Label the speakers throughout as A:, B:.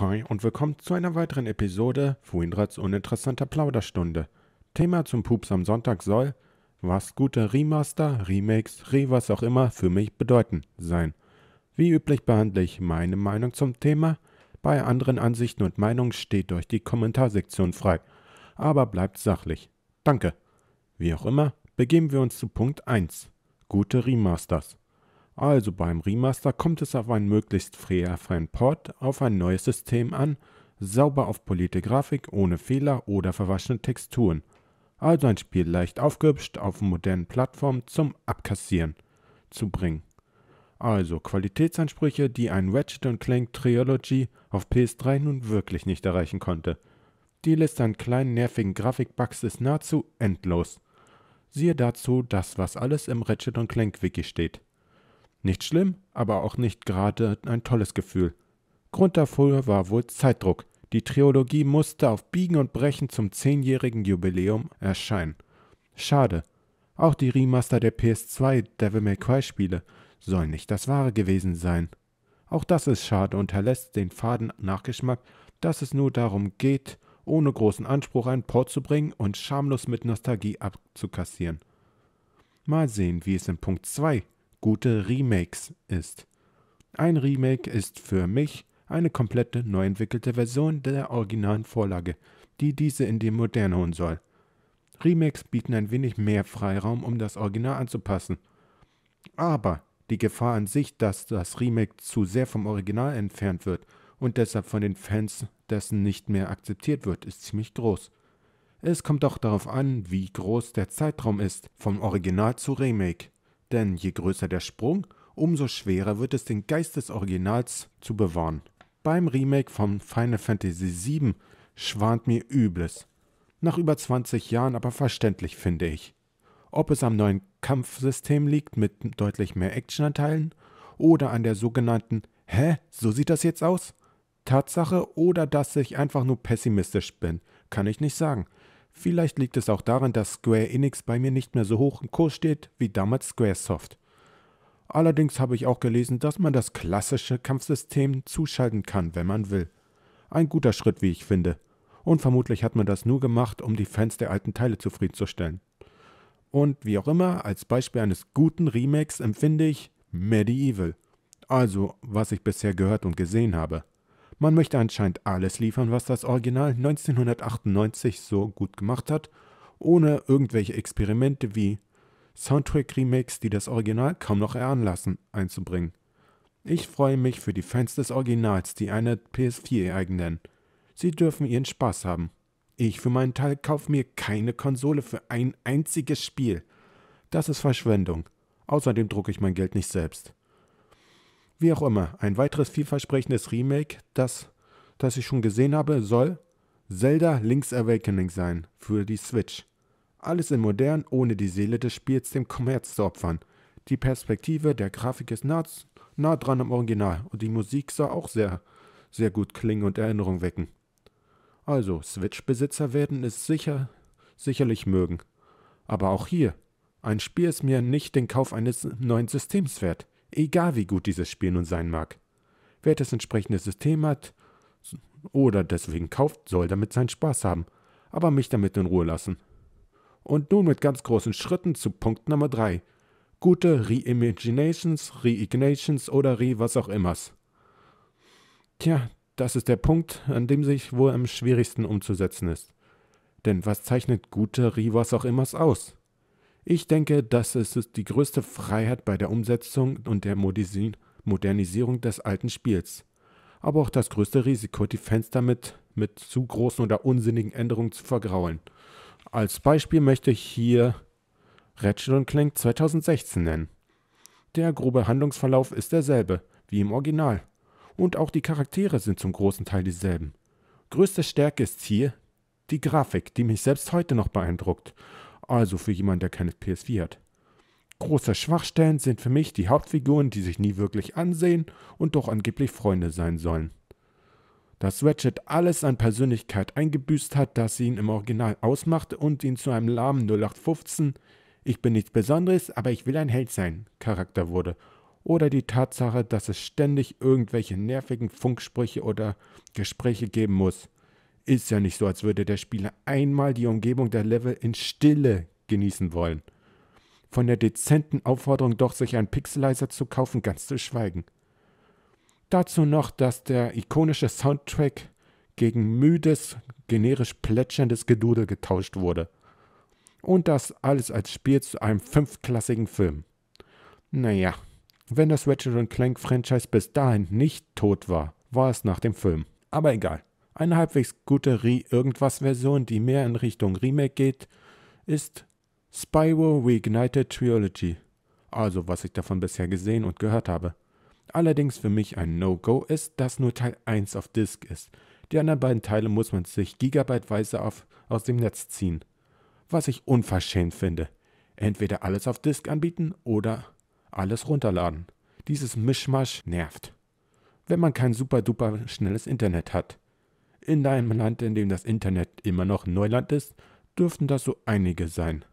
A: Hi und willkommen zu einer weiteren Episode Fuindrats uninteressanter Plauderstunde. Thema zum Pups am Sonntag soll, was gute Remaster, Remakes, Re was auch immer für mich bedeuten sein. Wie üblich behandle ich meine Meinung zum Thema, bei anderen Ansichten und Meinungen steht euch die Kommentarsektion frei, aber bleibt sachlich. Danke. Wie auch immer, begeben wir uns zu Punkt 1. Gute Remasters. Also beim Remaster kommt es auf einen möglichst freier fehlerfreien Port auf ein neues System an, sauber aufpolierte Grafik ohne Fehler oder verwaschene Texturen. Also ein Spiel leicht aufgehübscht auf modernen Plattformen zum Abkassieren zu bringen. Also Qualitätsansprüche, die ein Ratchet Clank Trilogy auf PS3 nun wirklich nicht erreichen konnte. Die Liste an kleinen nervigen Grafikbugs ist nahezu endlos. Siehe dazu das, was alles im Ratchet Clank Wiki steht. Nicht schlimm, aber auch nicht gerade ein tolles Gefühl. Grund dafür war wohl Zeitdruck. Die Trilogie musste auf Biegen und Brechen zum zehnjährigen Jubiläum erscheinen. Schade. Auch die Remaster der PS2 Devil May Cry Spiele sollen nicht das wahre gewesen sein. Auch das ist schade und hinterlässt den faden Nachgeschmack, dass es nur darum geht, ohne großen Anspruch einen Port zu bringen und schamlos mit Nostalgie abzukassieren. Mal sehen, wie es in Punkt 2 gute Remakes ist. Ein Remake ist für mich eine komplette neu entwickelte Version der originalen Vorlage, die diese in die moderne holen soll. Remakes bieten ein wenig mehr Freiraum, um das Original anzupassen. Aber die Gefahr an sich, dass das Remake zu sehr vom Original entfernt wird und deshalb von den Fans dessen nicht mehr akzeptiert wird, ist ziemlich groß. Es kommt auch darauf an, wie groß der Zeitraum ist, vom Original zu Remake. Denn je größer der Sprung, umso schwerer wird es, den Geist des Originals zu bewahren. Beim Remake von Final Fantasy VII schwant mir Übles. Nach über 20 Jahren aber verständlich, finde ich. Ob es am neuen Kampfsystem liegt mit deutlich mehr Actionanteilen oder an der sogenannten Hä, so sieht das jetzt aus? Tatsache oder dass ich einfach nur pessimistisch bin, kann ich nicht sagen. Vielleicht liegt es auch daran, dass Square Enix bei mir nicht mehr so hoch im Kurs steht wie damals Squaresoft. Allerdings habe ich auch gelesen, dass man das klassische Kampfsystem zuschalten kann, wenn man will. Ein guter Schritt, wie ich finde. Und vermutlich hat man das nur gemacht, um die Fans der alten Teile zufriedenzustellen. Und wie auch immer, als Beispiel eines guten Remakes empfinde ich Medieval. Also, was ich bisher gehört und gesehen habe. Man möchte anscheinend alles liefern, was das Original 1998 so gut gemacht hat, ohne irgendwelche Experimente wie Soundtrack-Remakes, die das Original kaum noch erahnen lassen, einzubringen. Ich freue mich für die Fans des Originals, die eine PS4 eignen. Sie dürfen ihren Spaß haben. Ich für meinen Teil kaufe mir keine Konsole für ein einziges Spiel. Das ist Verschwendung. Außerdem drucke ich mein Geld nicht selbst. Wie auch immer, ein weiteres vielversprechendes Remake, das, das ich schon gesehen habe, soll Zelda Link's Awakening sein für die Switch. Alles in modern, ohne die Seele des Spiels dem Kommerz zu opfern. Die Perspektive der Grafik ist nah, nah dran am Original und die Musik soll auch sehr, sehr gut klingen und Erinnerung wecken. Also, Switch-Besitzer werden es sicher, sicherlich mögen. Aber auch hier, ein Spiel ist mir nicht den Kauf eines neuen Systems wert. Egal wie gut dieses Spiel nun sein mag. Wer das entsprechende System hat oder deswegen kauft, soll damit seinen Spaß haben, aber mich damit in Ruhe lassen. Und nun mit ganz großen Schritten zu Punkt Nummer 3. Gute Reimaginations, Reignations oder Re was auch immers. Tja, das ist der Punkt, an dem sich wohl am schwierigsten umzusetzen ist. Denn was zeichnet gute Re was auch immers aus? Ich denke, das ist die größte Freiheit bei der Umsetzung und der Modernisierung des alten Spiels. Aber auch das größte Risiko, die Fans damit mit zu großen oder unsinnigen Änderungen zu vergraulen. Als Beispiel möchte ich hier Ratchet und Clank 2016 nennen. Der grobe Handlungsverlauf ist derselbe wie im Original. Und auch die Charaktere sind zum großen Teil dieselben. Größte Stärke ist hier die Grafik, die mich selbst heute noch beeindruckt also für jemanden, der keine PS4 hat. Große Schwachstellen sind für mich die Hauptfiguren, die sich nie wirklich ansehen und doch angeblich Freunde sein sollen. Dass Ratchet alles an Persönlichkeit eingebüßt hat, das ihn im Original ausmachte und ihn zu einem lahmen 0815 Ich bin nichts Besonderes, aber ich will ein Held sein Charakter wurde. Oder die Tatsache, dass es ständig irgendwelche nervigen Funksprüche oder Gespräche geben muss. Ist ja nicht so, als würde der Spieler einmal die Umgebung der Level in Stille genießen wollen. Von der dezenten Aufforderung doch, sich einen Pixelizer zu kaufen, ganz zu schweigen. Dazu noch, dass der ikonische Soundtrack gegen müdes, generisch plätscherndes Gedudel getauscht wurde. Und das alles als Spiel zu einem fünfklassigen Film. Naja, wenn das Ratchet Clank Franchise bis dahin nicht tot war, war es nach dem Film. Aber egal. Eine halbwegs gute Re irgendwas Version, die mehr in Richtung Remake geht, ist Spyro Reignited Trilogy. Also was ich davon bisher gesehen und gehört habe. Allerdings für mich ein No-Go ist, dass nur Teil 1 auf Disk ist. Die anderen beiden Teile muss man sich gigabyteweise auf, aus dem Netz ziehen. Was ich unverschämt finde. Entweder alles auf Disk anbieten oder alles runterladen. Dieses Mischmasch nervt. Wenn man kein super duper schnelles Internet hat. In einem Land, in dem das Internet immer noch Neuland ist, dürften das so einige sein.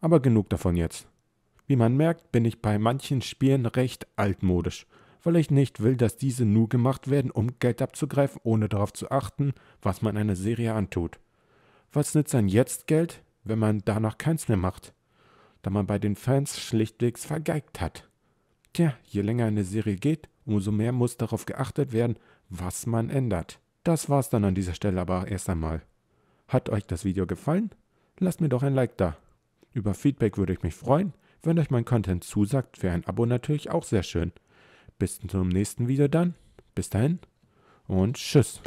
A: Aber genug davon jetzt. Wie man merkt, bin ich bei manchen Spielen recht altmodisch, weil ich nicht will, dass diese nur gemacht werden, um Geld abzugreifen, ohne darauf zu achten, was man einer Serie antut. Was nützt dann jetzt Geld, wenn man danach keins mehr macht? Da man bei den Fans schlichtwegs vergeigt hat. Tja, je länger eine Serie geht, umso mehr muss darauf geachtet werden, was man ändert. Das war's dann an dieser Stelle aber erst einmal. Hat euch das Video gefallen? Lasst mir doch ein Like da. Über Feedback würde ich mich freuen. Wenn euch mein Content zusagt, wäre ein Abo natürlich auch sehr schön. Bis zum nächsten Video dann. Bis dahin und tschüss.